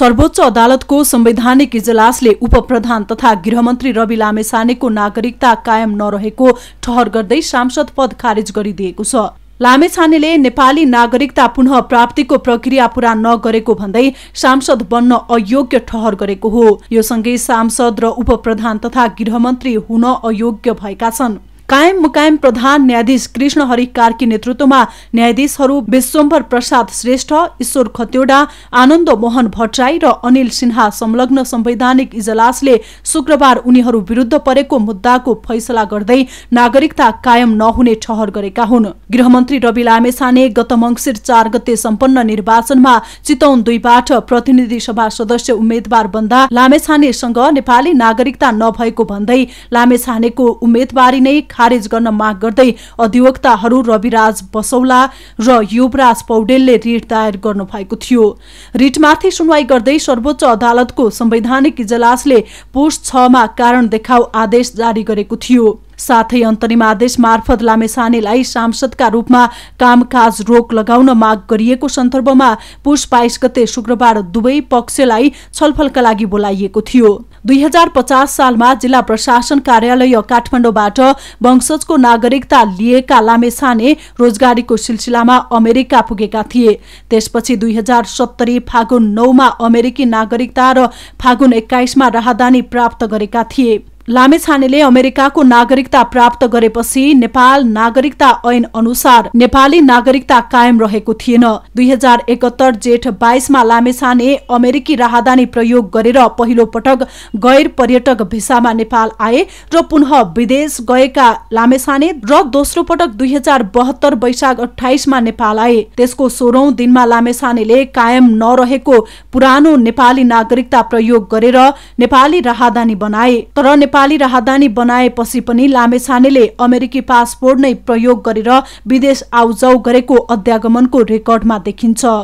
सर्वोच्च अदालतको संवैधानिक इजलासले उपप्रधान तथा गृहमन्त्री रवि लामेछानेको नागरिकता कायम नरहेको ठहर गर्दै सांसद पद खारेज गरिदिएको छ लामेछानेले नेपाली नागरिकता पुनः प्राप्तिको प्रक्रिया पूरा नगरेको भन्दै सांसद बन्न अयोग्य ठहर गरेको हो यो सँगै सांसद र उपप्रधान तथा गृहमन्त्री हुन अयोग्य भएका छन् कायम मुकायम प्रधान न्यायाधीश कृष्ण हरि कार्की नेतृत्वमा न्यायाधीशहरू विश्वम्भर प्रसाद श्रेष्ठ ईश्वर खत्योडा आनन्द मोहन भट्टराई र अनिल सिन्हा संलग्न संवैधानिक इजलासले शुक्रबार उनीहरू विरूद्ध परेको मुद्दाको फैसला गर्दै नागरिकता कायम नहुने ठहर गरेका हुन् गृहमन्त्री रवि लामेछाने गत मंगिर चार गते सम्पन्न निर्वाचनमा चितौन दुईबाट प्रतिनिधि सभा सदस्य उम्मेद्वार बन्दा लामेछानेसँग नेपाली नागरिकता नभएको भन्दै लामेछानेको उम्मेदवारी नै खारेज गर्न माग गर्दै अधिवक्ताहरू रविराज बसौला र युवराज पौडेलले रिट दायर गर्नुभएको थियो रिटमाथि सुनवाई गर्दै सर्वोच्च अदालतको संवैधानिक इजलासले पोस्ट छमा कारण देखाउ आदेश जारी गरेको थियो साथै अन्तरिम आदेश मार्फत लामेसानेलाई सांसदका रूपमा कामकाज रोक लगाउन माग गरिएको सन्दर्भमा पुष बाइस गते शुक्रबार दुवै पक्षलाई छलफलका लागि बोलाइएको थियो दुई हजार पचास सालमा जिल्ला प्रशासन कार्यालय काठमाडौँबाट वंशजको नागरिकता लिएका लामेसाने रोजगारीको सिलसिलामा अमेरिका पुगेका थिए त्यसपछि दुई हजार सत्तरी फागुन नौमा अमेरिकी नागरिकता र फागुन एक्काइसमा राहदानी प्राप्त गरेका थिए लामे छानेले अमेरिकाको नागरिकता प्राप्त गरेपछि नेपाल नागरिकता ऐन अनुसार नेपाली नागरिकता कायम रहेको थिएन दुई हजार एकहत्तर जेठ बाइसमा छाने अमेरिकी राहदानी प्रयोग गरेर पहिलो पटक गैर पर्यटक भिसामा नेपाल आए र पुनः विदेश गएका लामे छाने र दोस्रो पटक दुई हजार बहत्तर वैशाख अठाइसमा नेपाल आए त्यसको सोह्रौं दिनमा लामे छानेले कायम नरहेको पुरानो नेपाली नागरिकता प्रयोग गरेर नेपाली राहदानी बनाए तर नेपाल नेपाली राहदानी बनाएपछि पनि लामेछानेले अमेरिकी पासपोर्ट नै प्रयोग गरेर विदेश आउजाउ गरेको अध्यागमनको रेकर्डमा देखिन्छ